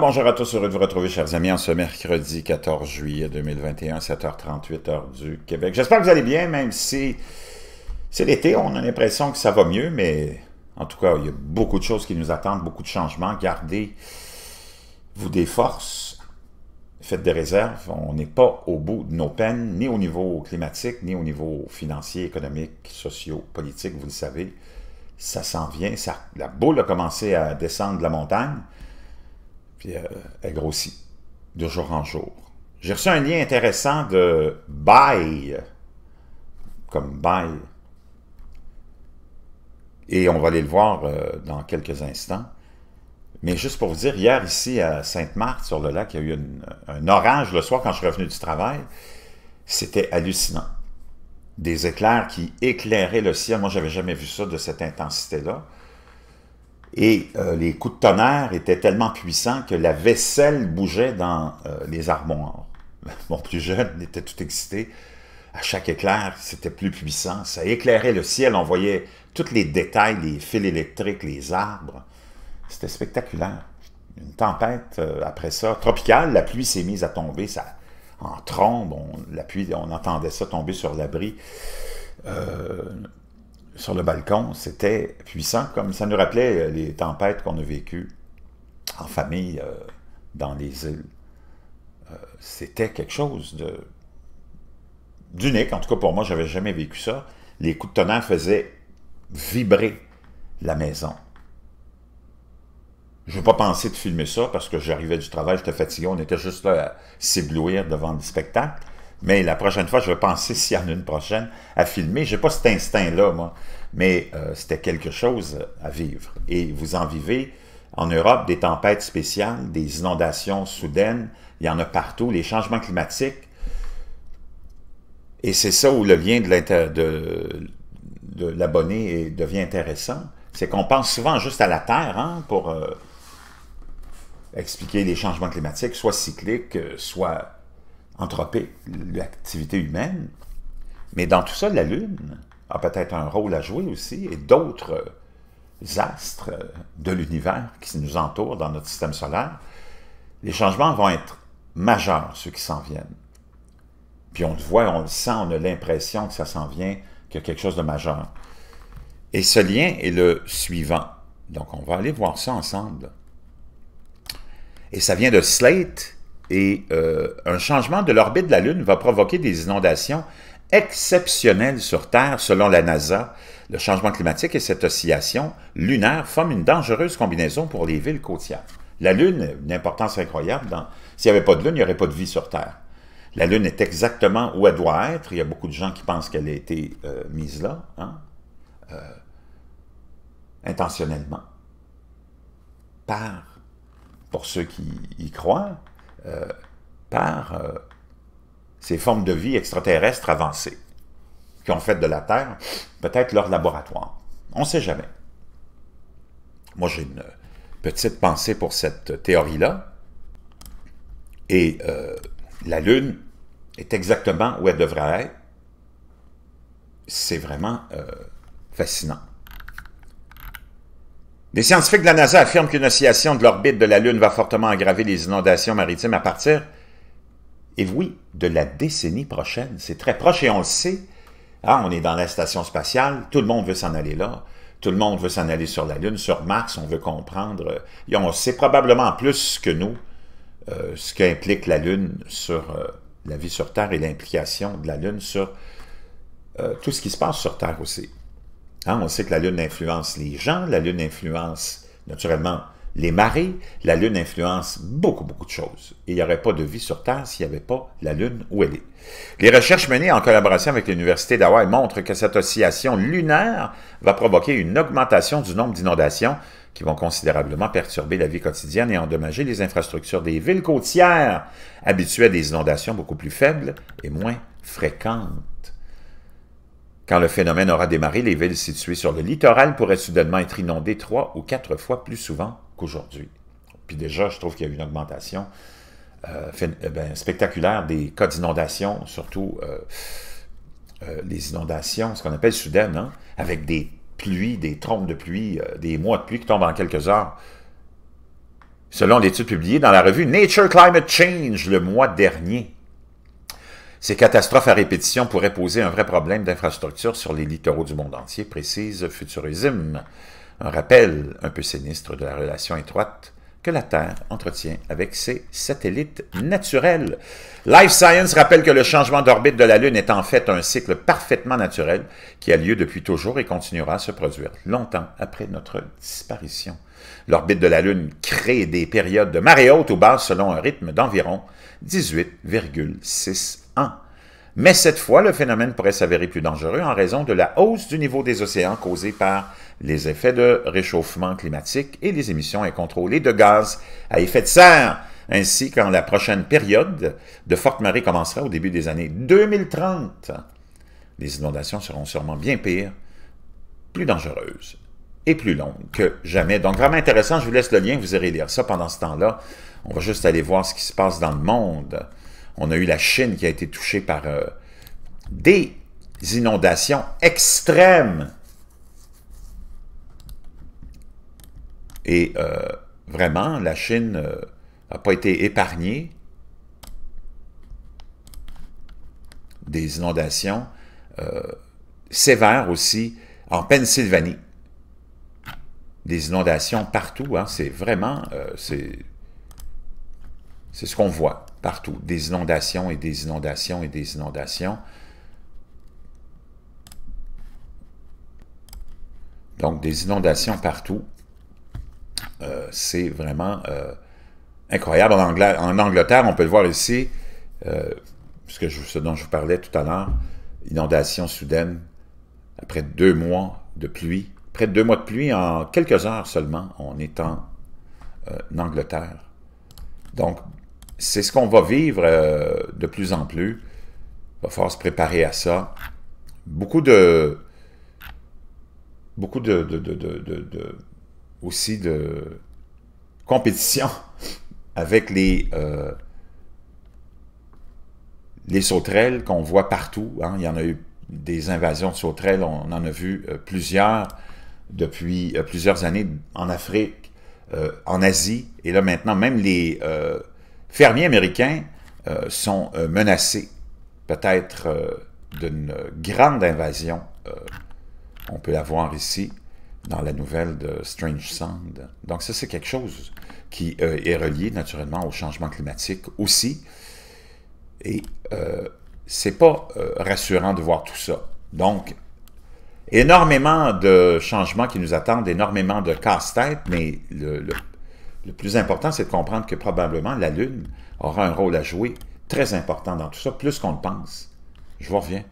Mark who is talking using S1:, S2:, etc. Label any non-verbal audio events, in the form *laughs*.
S1: bonjour à tous, heureux de vous retrouver, chers amis, en ce mercredi 14 juillet 2021, 7h38, heure du Québec. J'espère que vous allez bien, même si c'est l'été, on a l'impression que ça va mieux, mais en tout cas, il y a beaucoup de choses qui nous attendent, beaucoup de changements. Gardez-vous des forces, faites des réserves. On n'est pas au bout de nos peines, ni au niveau climatique, ni au niveau financier, économique, socio, politique, vous le savez. Ça s'en vient, ça, la boule a commencé à descendre de la montagne. Puis euh, elle, grossit de jour en jour. J'ai reçu un lien intéressant de bail, comme bail. Et on va aller le voir euh, dans quelques instants. Mais juste pour vous dire, hier ici à Sainte-Marthe, sur le lac, il y a eu un orage le soir quand je suis revenu du travail. C'était hallucinant. Des éclairs qui éclairaient le ciel. Moi, n'avais jamais vu ça de cette intensité-là. Et euh, les coups de tonnerre étaient tellement puissants que la vaisselle bougeait dans euh, les armoires. *laughs* Mon plus jeune était tout excité. À chaque éclair, c'était plus puissant. Ça éclairait le ciel. On voyait tous les détails, les fils électriques, les arbres. C'était spectaculaire. Une tempête, euh, après ça, tropicale, la pluie s'est mise à tomber ça, en trombe. On, la pluie, on entendait ça tomber sur l'abri sur le balcon, c'était puissant, comme ça nous rappelait euh, les tempêtes qu'on a vécues en famille euh, dans les îles. Euh, c'était quelque chose de d'unique, en tout cas pour moi, j'avais jamais vécu ça. Les coups de tonnerre faisaient vibrer la maison. Je n'ai pas pensé de filmer ça parce que j'arrivais du travail, j'étais fatigué, on était juste là à s'éblouir devant le spectacle. Mais la prochaine fois, je vais penser, s'il y en a une prochaine, à filmer. Je n'ai pas cet instinct-là, moi. Mais euh, c'était quelque chose à vivre. Et vous en vivez en Europe des tempêtes spéciales, des inondations soudaines. Il y en a partout. Les changements climatiques. Et c'est ça où le lien de l'abonné devient intéressant. C'est qu'on pense souvent juste à la Terre hein, pour euh, expliquer les changements climatiques, soit cycliques, euh, soit l'activité humaine. Mais dans tout ça, la Lune a peut-être un rôle à jouer aussi et d'autres astres de l'univers qui nous entourent dans notre système solaire. Les changements vont être majeurs, ceux qui s'en viennent. Puis on le voit, on le sent, on a l'impression que ça s'en vient, qu'il y a quelque chose de majeur. Et ce lien est le suivant. Donc on va aller voir ça ensemble. Et ça vient de Slate, et euh, un changement de l'orbite de la Lune va provoquer des inondations exceptionnelles sur Terre, selon la NASA. Le changement climatique et cette oscillation lunaire forment une dangereuse combinaison pour les villes côtières. La Lune a une importance incroyable. S'il n'y avait pas de Lune, il n'y aurait pas de vie sur Terre. La Lune est exactement où elle doit être. Il y a beaucoup de gens qui pensent qu'elle a été euh, mise là, hein, euh, intentionnellement, par, pour ceux qui y croient, euh, par euh, ces formes de vie extraterrestres avancées qui ont fait de la Terre peut-être leur laboratoire. On ne sait jamais. Moi, j'ai une petite pensée pour cette théorie-là. Et euh, la Lune est exactement où elle devrait être. C'est vraiment fascinant. Les scientifiques de la NASA affirment qu'une oscillation de l'orbite de la Lune va fortement aggraver les inondations maritimes à partir, et oui, de la décennie prochaine. C'est très proche et on le sait. Ah, on est dans la station spatiale, tout le monde veut s'en aller là. Tout le monde veut s'en aller sur la Lune, sur Mars, on veut comprendre. Et on sait probablement plus que nous euh, ce qu'implique la Lune sur euh, la vie sur Terre et l'implication de la Lune sur euh, tout ce qui se passe sur Terre aussi on sait que la Lune influence les gens, la Lune influence naturellement les marées, la Lune influence beaucoup, beaucoup de choses. il n'y aurait pas de vie sur Terre s'il n'y avait pas la Lune où elle est. Les recherches menées en collaboration avec l'Université d'Hawaï montrent que cette oscillation lunaire va provoquer une augmentation du nombre d'inondations qui vont considérablement perturber la vie quotidienne et endommager les infrastructures des villes côtières, habituées à des inondations beaucoup plus faibles et moins fréquentes. Quand le phénomène aura démarré, les villes situées sur le littoral pourraient soudainement être inondées trois ou quatre fois plus souvent qu'aujourd'hui. Puis déjà, je trouve qu'il y a eu une augmentation euh, euh, ben, spectaculaire des cas d'inondation, surtout euh, les inondations, ce qu'on appelle soudaines, hein, avec des pluies, des trompes de pluie, des mois de pluie qui tombent en quelques heures. Selon l'étude publiée dans la revue Nature Climate Change le mois dernier, ces catastrophes à répétition pourraient poser un vrai problème d'infrastructure sur les littoraux du monde entier, précise Futurisme, un rappel un peu sinistre de la relation étroite que la Terre entretient avec ses satellites naturels. Life Science rappelle que le changement d'orbite de la Lune est en fait un cycle parfaitement naturel qui a lieu depuis toujours et continuera à se produire longtemps après notre disparition. L'orbite de la Lune crée des périodes de marée haute ou basse selon un rythme d'environ 18,6 mais cette fois, le phénomène pourrait s'avérer plus dangereux en raison de la hausse du niveau des océans causée par les effets de réchauffement climatique et les émissions incontrôlées de gaz à effet de serre. Ainsi, quand la prochaine période de forte marée commencera au début des années 2030, les inondations seront sûrement bien pires, plus dangereuses et plus longues que jamais. Donc, vraiment intéressant, je vous laisse le lien, vous irez lire ça pendant ce temps-là. On va juste aller voir ce qui se passe dans le monde. On a eu la Chine qui a été touchée par euh, des inondations extrêmes. Et euh, vraiment, la Chine n'a euh, pas été épargnée des inondations sévères aussi en Pennsylvanie. Des inondations partout, hein. c'est vraiment... C'est ce qu'on voit partout, des inondations et des inondations et des inondations. Donc, des inondations partout. Euh, c'est vraiment euh, incroyable. En, Angleterre, on peut le voir ici, euh, ce, je, dont je vous parlais tout à l'heure, inondation soudaine, après deux mois de pluie, près de deux mois de pluie, en quelques heures seulement, on est en, en Angleterre. Donc, c'est ce qu'on va vivre euh, de plus en plus. Il va falloir se préparer à ça. Beaucoup de... Beaucoup de... aussi de compétition *laughs* avec les... Euh, les sauterelles qu'on voit partout. Hein. Il y en a eu des invasions de sauterelles, on en a vu euh, plusieurs depuis plusieurs années en Afrique, en Asie, et là maintenant, même les fermiers américains euh, sont euh, menacés peut-être euh, d'une grande invasion. on peut la voir ici dans la nouvelle de Strange Sound. Donc ça, c'est quelque chose qui est relié naturellement au changement climatique aussi. Et c'est pas rassurant de voir tout ça. Donc, énormément de changements qui nous attendent, énormément de casse-tête, mais le, le plus important, c'est de comprendre que probablement la Lune aura un rôle à jouer très important dans tout ça, plus qu'on le pense. Je vous reviens.